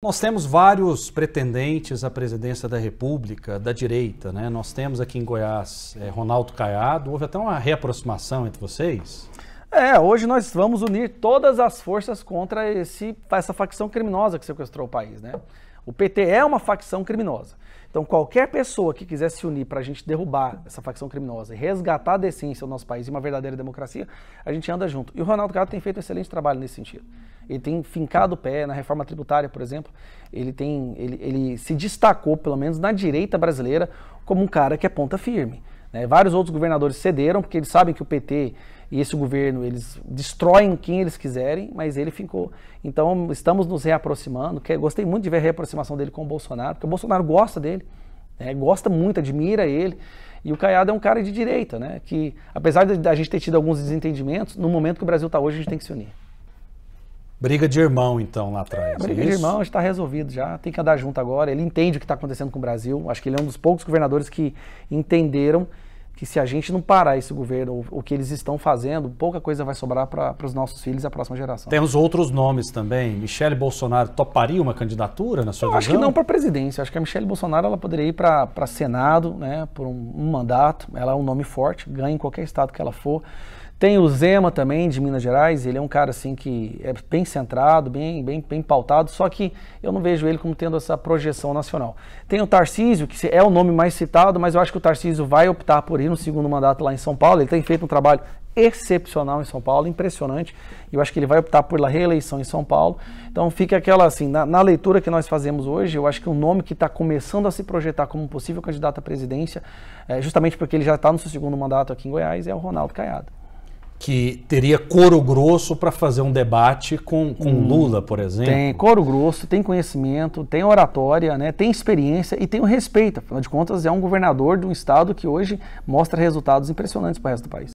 Nós temos vários pretendentes à presidência da República da direita, né? Nós temos aqui em Goiás é, Ronaldo Caiado, houve até uma reaproximação entre vocês. É, hoje nós vamos unir todas as forças contra esse, essa facção criminosa que sequestrou o país, né? O PT é uma facção criminosa. Então, qualquer pessoa que quiser se unir para a gente derrubar essa facção criminosa e resgatar a decência do nosso país e uma verdadeira democracia, a gente anda junto. E o Ronaldo Cado tem feito um excelente trabalho nesse sentido. Ele tem fincado o pé na reforma tributária, por exemplo. Ele, tem, ele, ele se destacou, pelo menos na direita brasileira, como um cara que é ponta firme. Né? Vários outros governadores cederam, porque eles sabem que o PT e esse governo eles destroem quem eles quiserem, mas ele ficou. Então estamos nos reaproximando. Que, é, gostei muito de ver a reaproximação dele com o Bolsonaro, porque o Bolsonaro gosta dele, né? gosta muito, admira ele. E o Caiado é um cara de direita, né? Que apesar da gente ter tido alguns desentendimentos, no momento que o Brasil está hoje a gente tem que se unir. Briga de irmão, então, lá atrás. É, briga é de irmão, está resolvido já. Tem que andar junto agora. Ele entende o que está acontecendo com o Brasil. Acho que ele é um dos poucos governadores que entenderam que se a gente não parar esse governo, ou, o que eles estão fazendo, pouca coisa vai sobrar para os nossos filhos e a próxima geração. Temos outros nomes também. Michele Bolsonaro toparia uma candidatura na sua Eu visão? acho que não para presidência. Acho que a Michele Bolsonaro ela poderia ir para Senado, né, por um, um mandato. Ela é um nome forte, ganha em qualquer estado que ela for. Tem o Zema também, de Minas Gerais, ele é um cara assim que é bem centrado, bem, bem, bem pautado, só que eu não vejo ele como tendo essa projeção nacional. Tem o Tarcísio, que é o nome mais citado, mas eu acho que o Tarcísio vai optar por ir no segundo mandato lá em São Paulo. Ele tem feito um trabalho excepcional em São Paulo, impressionante. e Eu acho que ele vai optar por la reeleição em São Paulo. Então fica aquela assim, na, na leitura que nós fazemos hoje, eu acho que o nome que está começando a se projetar como possível candidato à presidência, é, justamente porque ele já está no seu segundo mandato aqui em Goiás, é o Ronaldo Caiado que teria couro grosso para fazer um debate com, com hum, Lula, por exemplo. Tem couro grosso, tem conhecimento, tem oratória, né, tem experiência e tem o respeito. Afinal de contas, é um governador de um estado que hoje mostra resultados impressionantes para o resto do país.